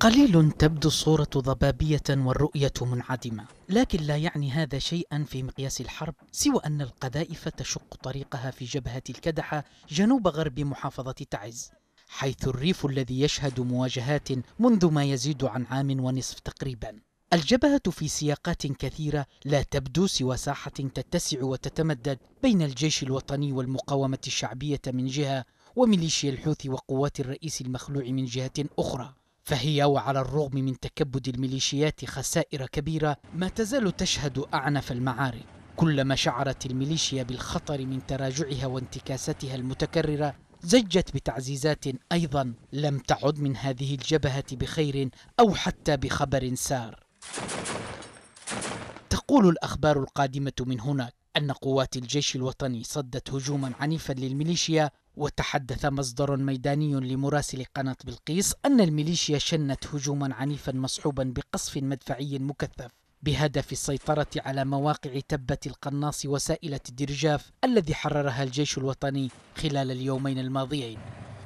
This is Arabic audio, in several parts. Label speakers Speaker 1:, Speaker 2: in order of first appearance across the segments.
Speaker 1: قليل تبدو الصورة ضبابية والرؤية منعدمة، لكن لا يعني هذا شيئا في مقياس الحرب سوى أن القذائف تشق طريقها في جبهة الكدحة جنوب غرب محافظة تعز، حيث الريف الذي يشهد مواجهات منذ ما يزيد عن عام ونصف تقريبا. الجبهة في سياقات كثيرة لا تبدو سوى ساحة تتسع وتتمدد بين الجيش الوطني والمقاومة الشعبية من جهة وميليشيا الحوثي وقوات الرئيس المخلوع من جهة أخرى فهي وعلى الرغم من تكبد الميليشيات خسائر كبيرة ما تزال تشهد أعنف المعارك كلما شعرت الميليشيا بالخطر من تراجعها وانتكاستها المتكررة زجت بتعزيزات أيضا لم تعد من هذه الجبهة بخير أو حتى بخبر سار تقول الأخبار القادمة من هناك أن قوات الجيش الوطني صدت هجوما عنيفا للميليشيا وتحدث مصدر ميداني لمراسل قناة بلقيس أن الميليشيا شنت هجوما عنيفا مصحوبا بقصف مدفعي مكثف بهدف السيطرة على مواقع تبة القناص وسائلة الدرجاف الذي حررها الجيش الوطني خلال اليومين الماضيين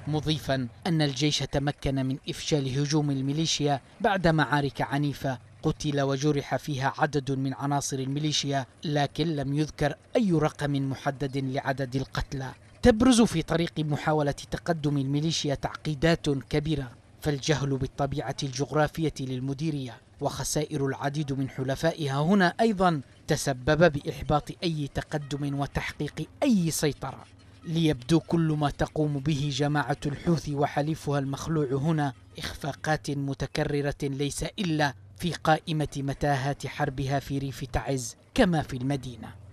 Speaker 1: مضيفا أن الجيش تمكن من إفشال هجوم الميليشيا بعد معارك عنيفة قتل وجرح فيها عدد من عناصر الميليشيا لكن لم يذكر أي رقم محدد لعدد القتلى تبرز في طريق محاولة تقدم الميليشيا تعقيدات كبيرة فالجهل بالطبيعة الجغرافية للمديرية وخسائر العديد من حلفائها هنا أيضا تسبب بإحباط أي تقدم وتحقيق أي سيطرة ليبدو كل ما تقوم به جماعة الحوثي وحليفها المخلوع هنا إخفاقات متكررة ليس إلا في قائمة متاهات حربها في ريف تعز كما في المدينة